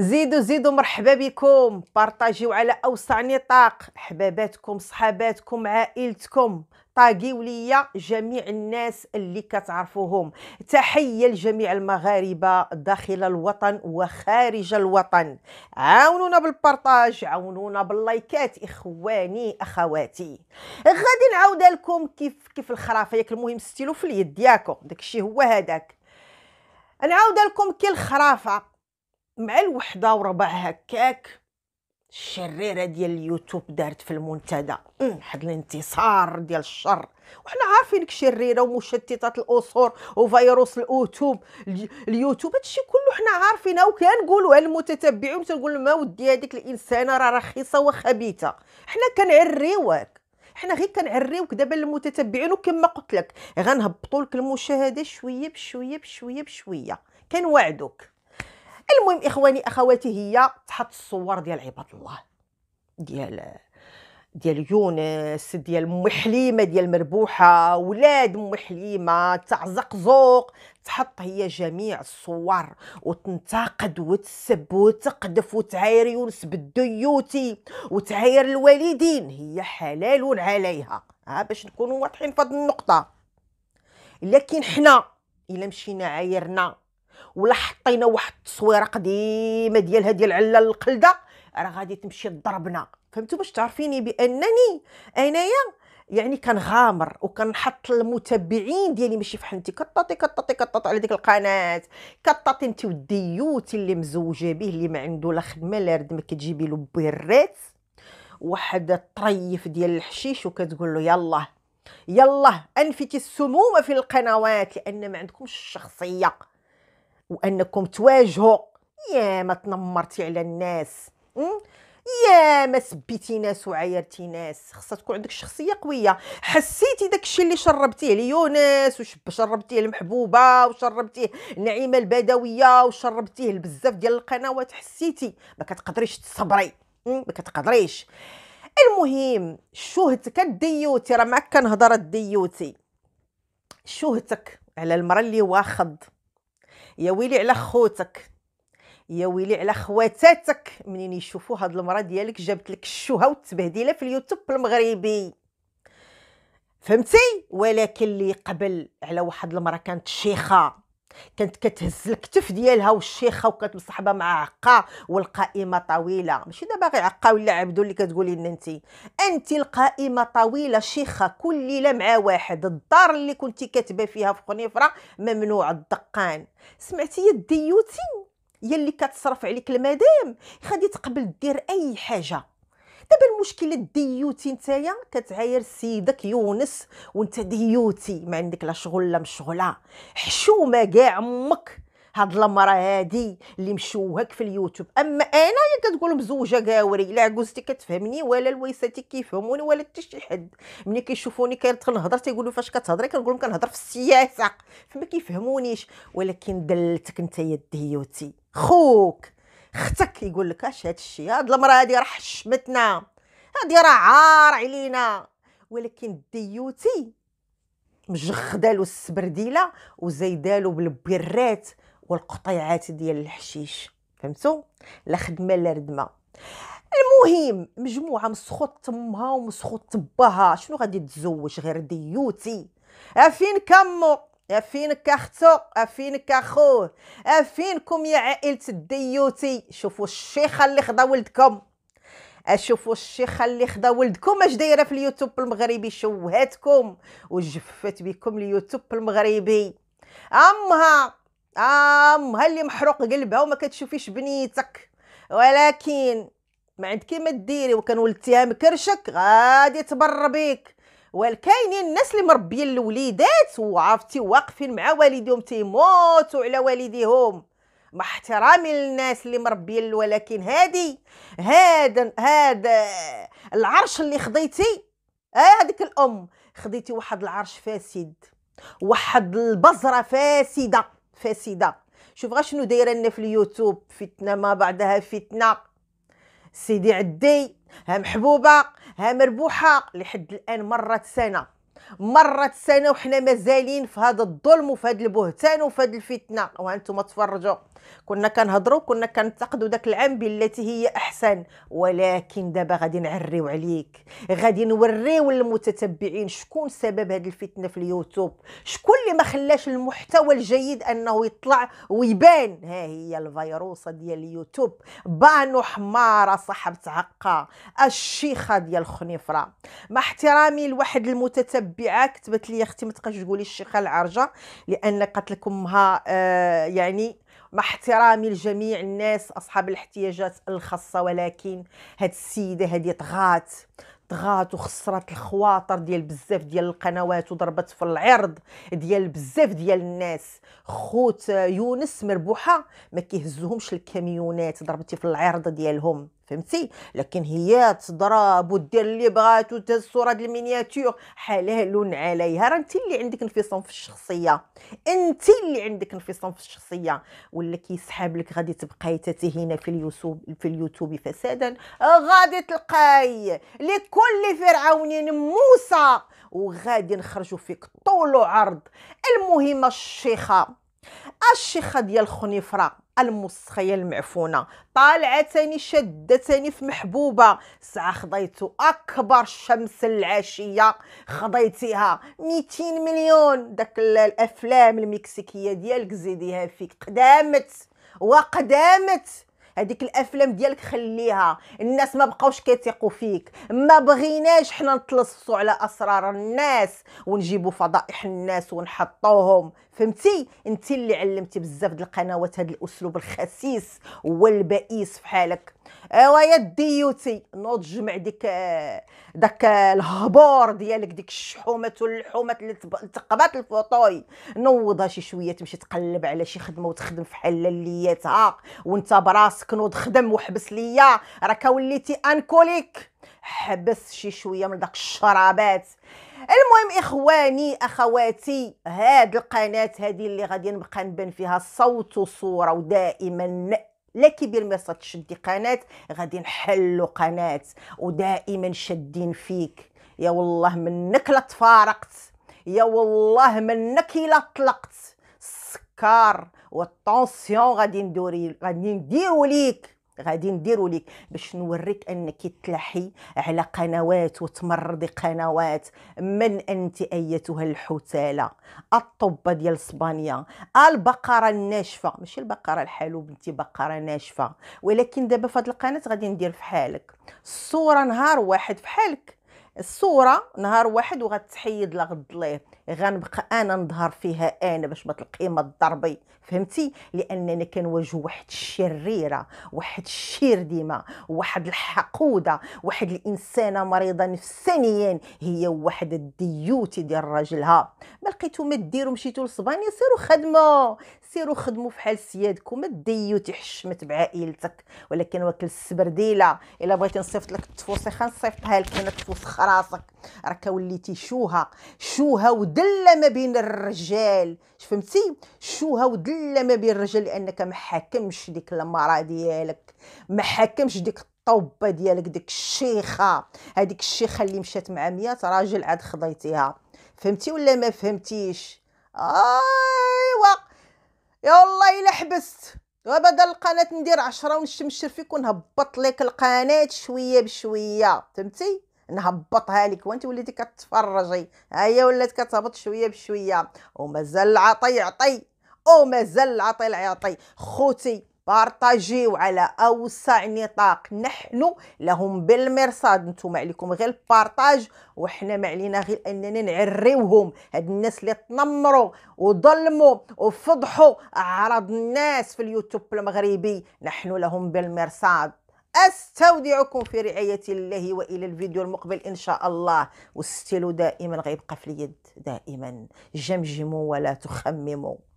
زيدوا زيدوا مرحبا بكم بارطاجيو على اوسع نطاق حباباتكم صحاباتكم عائلتكم طاقيو ليا جميع الناس اللي كتعرفوهم تحيه لجميع المغاربه داخل الوطن وخارج الوطن عاونونا بالبارطاج عاونونا باللايكات اخواني اخواتي غادي نعاود لكم كيف كيف الخرافه ياك المهم ستيلو في اليد ياكو داكشي هو هذاك نعاود لكم كي الخرافه مع الوحده وربع هكاك الشريره ديال اليوتيوب دارت في المنتدى واحد الانتصار ديال الشر وحنا عارفينك شريره ومشتتات الاصول وفيروس الاوتوب اليوتيوب هادشي كله حنا عارفينها وكنقولوها للمتتبعين تنقول لهم ما ودي هذيك الانسانه راه رخيصه وخبيثه حنا كنعريوك حنا غير كنعريوك دابا للمتتبعين وكما قلت لك غنهبطوا لك المشاهده شويه بشويه بشويه بشويه كنوعدوك المهم اخواني اخواتي هي تحط الصور ديال عباد الله ديال ديال يونس ديال ام حليمه ديال مربوحه ولاد ام حليمه تاع زقزوق تحط هي جميع الصور وتنتقد وتسب وتقذف وتعاير يونس بالديوتي وتعاير الوالدين هي حلال عليها ها باش نكونوا واضحين في هذه النقطه لكن حنا الا مشينا عايرنا ولا حطينا واحد التصويره قديمه ديال هذه العله القلده راه غادي تمشي تضربنا فهمتوا باش تعرفيني بانني انايا يعني كنغامر وكنحط المتابعين ديالي ماشي في حنتي كطاطي كطاطي كطاطي على ديك القناه كطاطي انت وديوتي اللي مزوجه به اللي ما عنده لا خدمه لا رد ما كتجيبي له برات واحد الطريف ديال الحشيش وكتقول له يلا يلا انفتي السمومه في القنوات لان ما عندكمش الشخصيه وانكم تواجهوا يا ما تنمرتي على الناس يا ما سبيتي ناس وعايرتي ناس خصها تكون عندك شخصيه قويه حسيتي داكشي اللي شربتيه ليونس وشربتيه المحبوبه وشربتيه نعيمه البدويه وشربتيه لبزاف ديال القنوات حسيتي ما كتقدريش تصبري ما كتقدريش المهم شهتك الديوتي راه معاك كنهضر الديوتي شهتك على المراه اللي واخد يا ويلي على خوتك يا ويلي على خواتاتك منين يشوفوا هاد المراه ديالك جابت لك الشوهه والتبهديله في اليوتيوب المغربي فهمتي ولكن اللي قبل على واحد المراه كانت شيخه كانت كتهز الكتف ديالها والشيخه وكانت مصاحبه مع عقه والقائمه طويله ماشي دابا غير عقه ولا عبدو اللي كتقولي لنا انت انت القائمه طويله شيخه كل ليله مع واحد الدار اللي كنتي كاتبه فيها في قنيفره ممنوع الدقان سمعتي يا الديوتي هي اللي كتصرف عليك المدام غادي تقبل دير اي حاجه دابا المشكل الديوتي نتايا كتعاير سيدك يونس وانت ديوتي ما عندك لا شغل لا مشغله حشومه كاع امك هاد المرا هادي اللي مشوهك في اليوتيوب اما انايا كتقول مزوجه كاوري لا عجوزتي كتفهمني ولا لويساتي كيفهموني ولا حتى شي حد ملي كيشوفوني كندخل نهضر تيقولوا فاش كتهضري كنقول لهم كنهضر في السياسه فما كيفهمونيش ولكن دلتك نتايا ديوتي خوك ختك يقول لك اش هاد الشيء هاد المراه هادي راه حشمتنا هادي راه عار علينا ولكن ديوتي مجخدالو السبرديله وزايدالو بالبرات والقطيعات ديال الحشيش فهمتوا لا خدمه لا ردمه المهم مجموعه مسخوط تمها ومسخوط تباها شنو غادي تزوج غير ديوتي افين كمو افينك اختو افينك اخوه افينكم يا عائله الديوتي شوفوا الشيخه اللي خدا ولدكم اشوفوا الشيخه اللي خدا ولدكم اش دايره في اليوتيوب المغربي شوهاتكم وجفت بكم اليوتيوب المغربي امها امها اللي محروق قلبها وما كتشوفيش بنيتك ولكن ما عندك ما ديري وكان ولدتيها مكرشك غادي تبر بيك والكاينين الناس اللي مربيين الوليدات وعرفتي واقفين مع والديهم تيموتوا على والديهم مع احترامي للناس اللي مربيين ولكن هادي هذا هذا العرش اللي خديتي آه، هذيك الام خديتي واحد العرش فاسد واحد البزره فاسده فاسده شوف غا شنو دايره لنا في اليوتيوب فتنه ما بعدها فتنه سيدي عدي ها محبوبه ها مربوحه لحد الان مرت سنه مرت سنه وحنا مازالين في هذا الظلم وفي هذا البهتان وفي هذه الفتنه وانتم تفرجوا كنا كنهضروا كنا كنتقدوا داك العام بالتي هي احسن ولكن دابا غادي نعريو عليك غادي نوريو للمتتبعين شكون سبب هذه الفتنه في اليوتيوب شكون اللي ما خلاش المحتوى الجيد انه يطلع ويبان ها هي الفيروسه ديال اليوتيوب بانو حماره صاحبه عقه الشيخه ديال خنيفره مع احترامي لواحد المتتبعه كتبت لي اختي ما تبقاش تقولي الشيخه العرجه لان قالت لك امها آه يعني مع احترامي لجميع الناس اصحاب الاحتياجات الخاصه ولكن هاد السيده هادي طغات طغات وخسرت الخواطر ديال بزاف ديال القنوات وضربت في العرض ديال بزاف ديال الناس خوت يونس مربوحه ما كيهزهمش الكاميونات ضربتي في العرض ديالهم فهمتي لكن هي تضرب ودير اللي بغات وتهز الصوره ديال المينياتور حلال عليها راه انت اللي عندك انفصام في الشخصيه انت اللي عندك انفصام في الشخصيه ولا كيسحاب لك غادي تبقاي تتهينا في اليوتيوب في اليوتيوب فسادا غادي تلقاي لكل فرعون موسى وغادي نخرجوا فيك طول وعرض المهمه الشيخه الشيخه ديال الخنيفره المسخيه المعفونه شده شدتني في محبوبه ساعه خضيتو اكبر شمس العشيه خضيتيها 200 مليون داك الافلام المكسيكيه ديالك زيديها فيك قدامت وقدامت هذيك الافلام ديالك خليها الناس ما بقاوش كيثيقوا فيك ما بغيناش حنا نتلصصوا على اسرار الناس ونجيبوا فضائح الناس ونحطوهم فهمتي انت اللي علمتي بزاف د القنوات هذا الاسلوب الخسيس والبئيس في حالك أه، يا ديوتي نوض جمع ديك أه، داك الهبور ديالك ديك الشحومات واللحومات اللي تقبات الفوطوي نوضها شي شويه تمشي تقلب على شي خدمه وتخدم في ليتها وانت براسك نوض خدم وحبس ليا راك وليتي انكوليك حبس شي شويه من داك الشرابات المهم اخواني اخواتي هاد القناه هذه اللي غادي نبقى نبان فيها صوت وصوره ودائما لا كبير ما تشدي قناه غادي نحلوا قناه ودائما شادين فيك يا والله منك لا تفارقت يا والله منك الا طلقت السكر والطونسيون غادي ندوري غادي نديرو ليك غادي نديرو لك باش نوريك انك تلحي على قنوات وتمرضي قنوات من انت ايتها الحتاله الطبه ديال اسبانيا البقره الناشفه ماشي البقره الحلوب انت بقره ناشفه ولكن دابا في القناه غادي ندير في حالك الصوره نهار واحد في حالك الصوره نهار واحد وغتحيد لغد الله ليه غنبقى انا نظهر فيها انا باش ما تلقي ما ضربي فهمتي لانني كنواجه واحد الشريره واحد الشير ديما واحد الحقوده واحد الانسانه مريضه نفسانيا هي واحد الديوتي ديال راجلها ما لقيتو ما ديرو مشيتو لصبانيا سيروا خدموا سيروا خدموا فحال سيادكم الديوتي حشمت بعائلتك ولكن واكل السبرديله الا بغيتي نصيفط لك التفوسيخه نصيفطها لك انا التفوسخه راسك راك وليتي شوهه شوهه ودله ما بين الرجال فهمتي شوهه ودله ما بين الرجال لانك ما حاكمش ديك المراه ديالك ما حاكمش ديك الطوبه ديالك ديك الشيخه هذيك الشيخه اللي مشات مع 100 راجل عاد خضيتيها فهمتي ولا ما فهمتيش ايوا يا الله الا حبست وبدل القناه ندير عشرة ونشمشر فيك ونهبط لك القناه شويه بشويه فهمتي نهبطها لك وانت وليتي كتفرجي هيا ولات كتهبط شويه بشويه ومازال العطي يعطي ومازال العطي يعطي خوتي بارطاجيو على اوسع نطاق نحن لهم بالمرصاد نتوما عليكم غير البارطاج وحنا ما علينا غير اننا نعريوهم هاد الناس اللي تنمروا وظلموا وفضحوا اعراض الناس في اليوتيوب المغربي نحن لهم بالمرصاد استودعكم في رعايه الله والى الفيديو المقبل ان شاء الله والستيلو دائما غيبقى في اليد دائما جمجموا ولا تخمموا